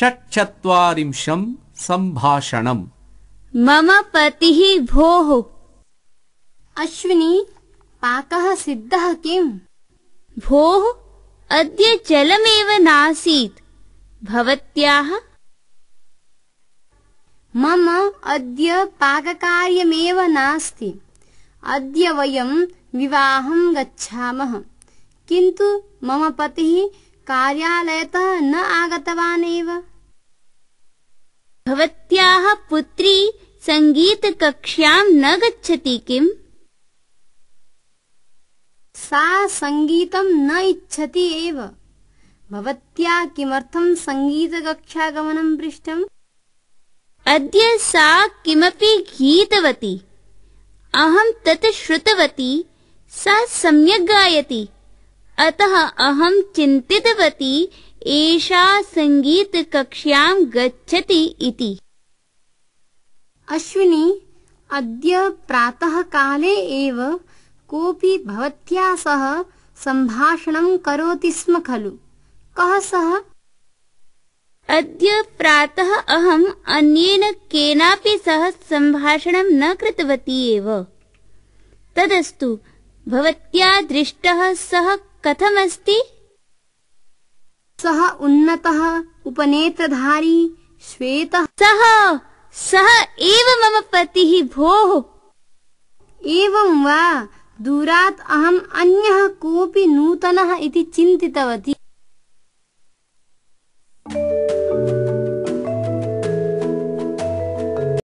षट्चत्वारिंशम् सम्भाषणम् मम पतिः भोः अश्विनी पाकः सिद्धः किम् भोः अद्य जलमेव नासीत् भवत्याः मम अद्य पाककार्यमेव नास्ति अद्य वयम् विवाहम् गच्छामः किन्तु मम पतिः कार्यालयतः न आगतवान् एव भवत्याः पुत्री सङ्गीतकक्ष्यां न गच्छति किम् सा सङ्गीतम् न इच्छति एव भवत्या किमर्थम् सङ्गीतकक्षागमनम् पृष्टम् अद्य सा किमपि गीतवती अहम् तत् श्रुतवती सा सम्यक् गायति अतः अहम् चिन्तितवती एषा सङ्गीतकक्ष्याम् गच्छति इति अश्विनी अद्य प्रातःकाले एव कोऽपि भवत्या सह सम्भाषणम् करोति स्म खलु कः सः अद्य प्रातः अहम् अन्येन केनापि सह सम्भाषणम् न कृतवती एव तदस्तु भवत्या दृष्टः सः कथमस्ति सः उन्नतः उपनेत्रधारी श्वेतः सः सः एव मम पतिः भोः एवं वा दूरात् अहम् अन्यः कोऽपि नूतनः इति चिन्तितवती